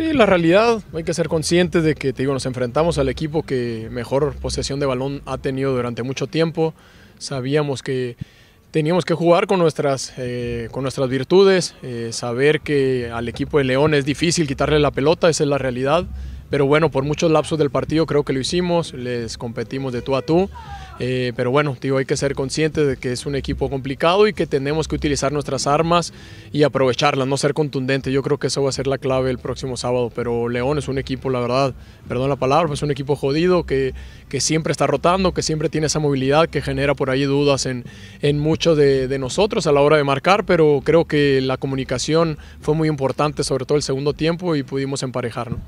Sí, la realidad, hay que ser conscientes de que te digo, nos enfrentamos al equipo que mejor posesión de balón ha tenido durante mucho tiempo. Sabíamos que teníamos que jugar con nuestras, eh, con nuestras virtudes, eh, saber que al equipo de León es difícil quitarle la pelota, esa es la realidad. Pero bueno, por muchos lapsos del partido creo que lo hicimos, les competimos de tú a tú. Eh, pero bueno, digo, hay que ser conscientes de que es un equipo complicado y que tenemos que utilizar nuestras armas y aprovecharlas, no ser contundente. Yo creo que eso va a ser la clave el próximo sábado. Pero León es un equipo, la verdad, perdón la palabra, es un equipo jodido que, que siempre está rotando, que siempre tiene esa movilidad que genera por ahí dudas en, muchos de nosotros a la hora de marcar. Pero creo que la comunicación fue muy importante, sobre todo el segundo tiempo, y pudimos emparejarnos.